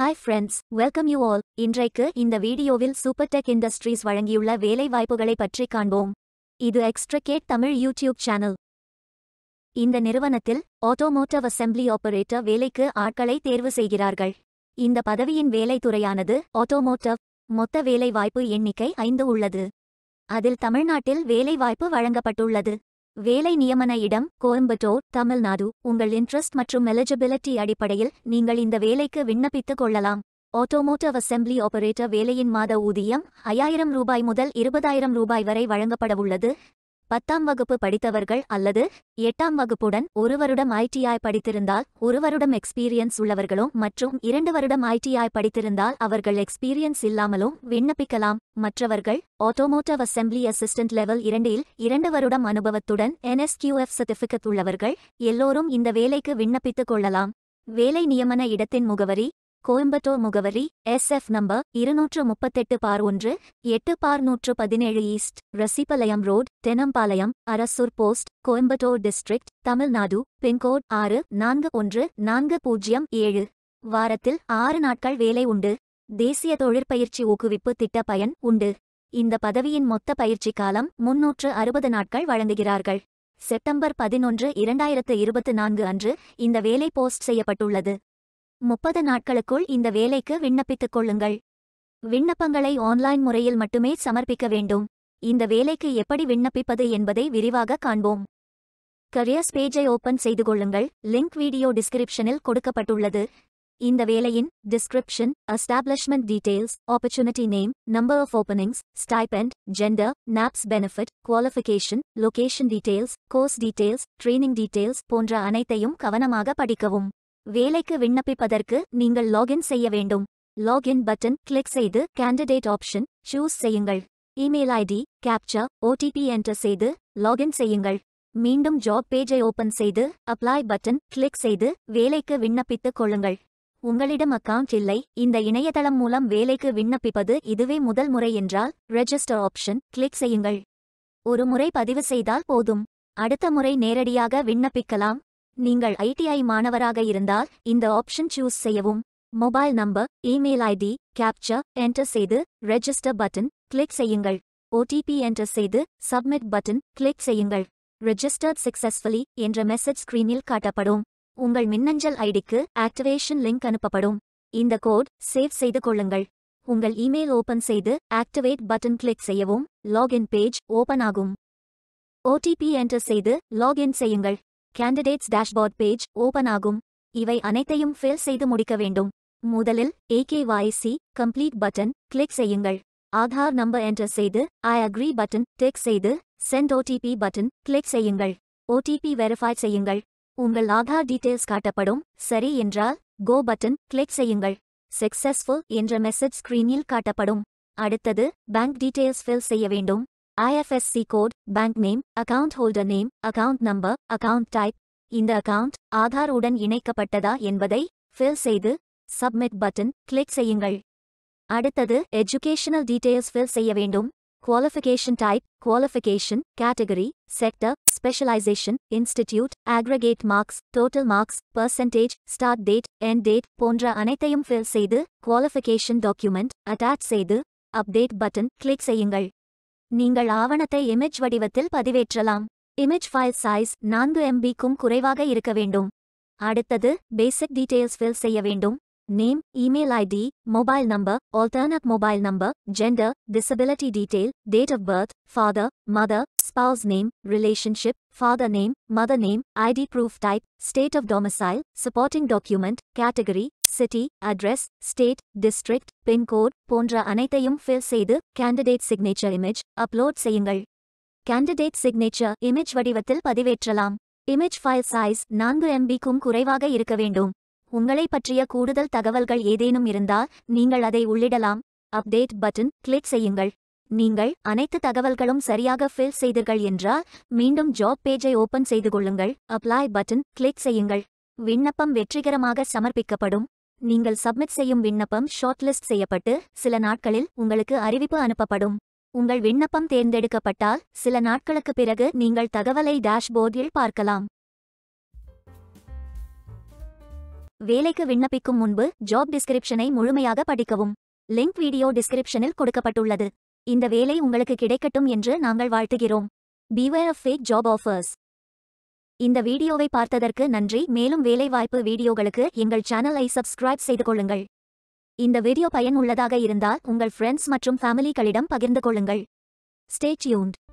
hi friends welcome you all இன்றைக்கு இந்த வீடியோவில் சூப்பர் டெக் இண்டஸ்ட்ரீஸ் வழங்கியுள்ள வேலை வாய்ப்புகளை பற்றி காண்போம் இது கேட் தமிழ் யூடியூப் சேனல் இந்த நிறுவனத்தில் ஆட்டோமோட்டவ் அசெம்பிளி ஆபரேட்டர் வேலைக்கு ஆட்களை தேர்வு செய்கிறார்கள் இந்த பதவியின் வேலை துறையானது ஆட்டோமோட்டிவ் மொத்த வேலை வாய்ப்பு எண்ணிக்கை ஐந்து உள்ளது அதில் தமிழ்நாட்டில் வேலை வாய்ப்பு வழங்கப்பட்டுள்ளது வேலை நியமன இடம் கோயம்புத்தூர் தமிழ்நாடு உங்கள் இன்ட்ரெஸ்ட் மற்றும் எலிஜிபிலிட்டி அடிப்படையில் நீங்கள் இந்த வேலைக்கு விண்ணப்பித்துக் கொள்ளலாம் ஆட்டோமோட்டிவ் அசெம்பிளி ஆபரேட்டர் வேலையின் மாத ஊதியம் ஐயாயிரம் ரூபாய் முதல் இருபதாயிரம் ரூபாய் வரை வழங்கப்படவுள்ளது பத்தாம் வகுப்பு படித்தவர்கள் அல்லது எட்டாம் வகுப்புடன் ஒரு வருடம் ஐடிஐ படித்திருந்தால் ஒரு வருடம் எக்ஸ்பீரியன்ஸ் உள்ளவர்களும் மற்றும் இரண்டு வருடம் ஐடிஐ படித்திருந்தால் அவர்கள் எக்ஸ்பீரியன்ஸ் இல்லாமலும் விண்ணப்பிக்கலாம் மற்றவர்கள் ஆட்டோமோட்டிவ் அசம்பிளி அசிஸ்டன்ட் லெவல் இரண்டில் இரண்டு வருடம் அனுபவத்துடன் என்எஸ்கியூஎஃப் சர்டிஃபிகேட் உள்ளவர்கள் எல்லோரும் இந்த வேலைக்கு விண்ணப்பித்துக் கொள்ளலாம் வேலை நியமன இடத்தின் முகவரி கோயம்புத்தூர் முகவரி எஸ் எஃப் நம்பர் இருநூற்று முப்பத்தெட்டு பார் ஒன்று எட்டு பார் நூற்று பதினேழு east Rasipalayam road Thennampalayam Arasur post Coimbatore district Tamil Nadu pincode ஆறு நான்கு ஒன்று நான்கு பூஜ்ஜியம் ஏழு வாரத்தில் ஆறு நாட்கள் வேலை உண்டு தேசிய தொழிற்பயிற்சி ஊக்குவிப்பு திட்ட பயன் உண்டு இந்த பதவியின் மொத்த பயிற்சி காலம் முன்னூற்று அறுபது நாட்கள் வழங்குகிறார்கள் செப்டம்பர் பதினொன்று இரண்டாயிரத்து இருபத்தி நான்கு அன்று இந்த வேலை போஸ்ட் செய்யப்பட்டுள்ளது முப்பது நாட்களுக்குள் இந்த வேலைக்கு விண்ணப்பித்துக் கொள்ளுங்கள் விண்ணப்பங்களை ஆன்லைன் முறையில் மட்டுமே சமர்ப்பிக்க வேண்டும் இந்த வேலைக்கு எப்படி விண்ணப்பிப்பது என்பதை விரிவாக காண்போம் கரியர்ஸ் பேஜை ஓபன் செய்து கொள்ளுங்கள் லிங்க் வீடியோ டிஸ்கிரிப்ஷனில் கொடுக்கப்பட்டுள்ளது இந்த வேலையின் description establishment details opportunity name number of openings stipend gender NAPS benefit qualification location details course details training details போன்ற அனைத்தையும் கவனமாக படிக்கவும் வேலைக்கு விண்ணப்பிப்பதற்கு நீங்கள் லாகின் செய்ய வேண்டும் லாகின் பட்டன் கிளிக் செய்து கேண்டிடேட் ஆப்ஷன் சூஸ் செய்யுங்கள் email ID captcha OTP enter செய்து லாகின் செய்யுங்கள் மீண்டும் ஜாப் பேஜை ஓபன் செய்து அப்ளை பட்டன் கிளிக் செய்து வேலைக்கு விண்ணப்பித்துக் கொள்ளுங்கள் உங்களிடம் அக்கவுண்ட் இல்லை இந்த இணையதளம் மூலம் வேலைக்கு விண்ணப்பிப்பது இதுவே முதல் முறை என்றால் ரெஜிஸ்டர் ஆப்ஷன் கிளிக் செய்யுங்கள் ஒரு முறை பதிவு செய்தால் போதும் அடுத்த முறை நேரடியாக விண்ணப்பிக்கலாம் நீங்கள் ஐடிஐ மாணவராக இருந்தால் இந்த ஆப்ஷன் சூஸ் செய்யவும் mobile number email ID captcha enter செய்து ரெஜிஸ்டர் பட்டன் கிளிக் செய்யுங்கள் ஓடிபி என்டர் செய்து சப்மிட் பட்டன் கிளிக் செய்யுங்கள் ரெஜிஸ்டர்ட் சக்சஸ்ஃபுல்லி என்ற மெசேஜ் ஸ்கிரீனில் காட்டப்படும் உங்கள் மின்னஞ்சல் ஐடிக்கு ஆக்டிவேஷன் லிங்க் அனுப்பப்படும் இந்த கோட் சேவ் செய்து கொள்ளுங்கள் உங்கள் இமெயில் ஓபன் செய்து ஆக்டிவேட் பட்டன் கிளிக் செய்யவும் லாகின் பேஜ் ஓபன் ஆகும் ஓடிபி என்டர் செய்து லாகின் செய்யுங்கள் கேண்டிடேட்ஸ் டேஷ்போர்ட் பேஜ் ஓபன் ஆகும் இவை அனைத்தையும் ஃபில் செய்து முடிக்க வேண்டும் முதலில் சி கம்ப்ளீட் பட்டன் கிளிக் செய்யுங்கள் ஆதார் நம்பர் என்டர் செய்து ஐ அக்ரி பட்டன் டிக் செய்து சென்ட் ஓடிபி பட்டன் கிளிக் செய்யுங்கள் ஓடிபி வெரிஃபை செய்யுங்கள் உங்கள் ஆதார் டீடைல்ஸ் காட்டப்படும் சரி என்றால் கோ பட்டன் கிளிக் செய்யுங்கள் சக்சஸ்ஃபுல் என்ற மெசேஜ் ஸ்கிரீனில் காட்டப்படும் அடுத்தது பேங்க் டீடைல்ஸ் ஃபில் செய்ய வேண்டும் IFSC code bank name account holder name account number account type இந்த account ஆதார் உடன் இணைக்கப்பட்டதா என்பதை ஃபில் செய்து சப்மிட் பட்டன் கிளிக் செய்யுங்கள் அடுத்தது எஜுகேஷனல் டீடைல்ஸ் ஃபில் செய்ய வேண்டும் qualification type qualification category sector specialisation institute aggregate marks total marks percentage start date end date போன்ற அனைத்தையும் ஃபில் செய்து குவாலிஃபிகேஷன் டாக்குமெண்ட் அட்டாச் செய்து அப்டேட் பட்டன் கிளிக் செய்யுங்கள் நீங்கள் ஆவணத்தை இமேஜ் வடிவத்தில் பதிவேற்றலாம் இமேஜ் ஃபைல் சைஸ் நான்கு எம்பிக்கும் குறைவாக இருக்க வேண்டும் அடுத்தது பேசிக் டீடைல்ஸ் ஃபில் செய்ய வேண்டும் name email ID mobile number alternate mobile number gender disability detail date of birth father mother spouse name relationship father name, mother name, ID proof type, state of domicile, supporting document, category, city, address, state, district, pin code போன்ற அனைத்தையும் fill செய்து candidate signature image upload செய்யுங்கள் candidate signature image வடிவத்தில் பதிவேற்றலாம் image file size நான்கு எம்பிக்கும் குறைவாக இருக்க வேண்டும் உங்களை பற்றிய கூடுதல் தகவல்கள் ஏதேனும் இருந்தால் நீங்கள் அதை உள்ளிடலாம் update button click செய்யுங்கள் நீங்கள் அனைத்து தகவல்களும் சரியாக ஃபில் செய்தீர்கள் என்றால் மீண்டும் ஜாப் பேஜை ஓபன் செய்து கொள்ளுங்கள் அப்ளை பட்டன் கிளிக் செய்யுங்கள் விண்ணப்பம் வெற்றிகரமாக சமர்ப்பிக்கப்படும் நீங்கள் சப்மிட் செய்யும் விண்ணப்பம் ஷார்ட்லிஸ்ட் செய்யப்பட்டு சில நாட்களில் உங்களுக்கு அறிவிப்பு அனுப்பப்படும் உங்கள் விண்ணப்பம் தேர்ந்தெடுக்கப்பட்டால் சில நாட்களுக்கு பிறகு நீங்கள் தகவலை டேஷ்போர்டில் பார்க்கலாம் வேலைக்கு விண்ணப்பிக்கும் முன்பு ஜாப் டிஸ்கிரிப்ஷனை முழுமையாக படிக்கவும் லிங்க் வீடியோ டிஸ்கிரிப்ஷனில் கொடுக்கப்பட்டுள்ளது இந்த வேலை உங்களுக்கு கிடைக்கட்டும் என்று நாங்கள் வாழ்த்துகிறோம் beware of fake job offers இந்த வீடியோவை பார்த்ததற்கு நன்றி மேலும் வேலைவாய்ப்பு வீடியோகளுக்கு எங்கள் சேனலை சப்ஸ்கிரைப் செய்து கொள்ளுங்கள் இந்த வீடியோ பயன் உள்ளதாக இருந்தால் உங்கள் ஃப்ரெண்ட்ஸ் மற்றும் ஃபேமிலிகளிடம் பகிர்ந்து கொள்ளுங்கள் ஸ்டே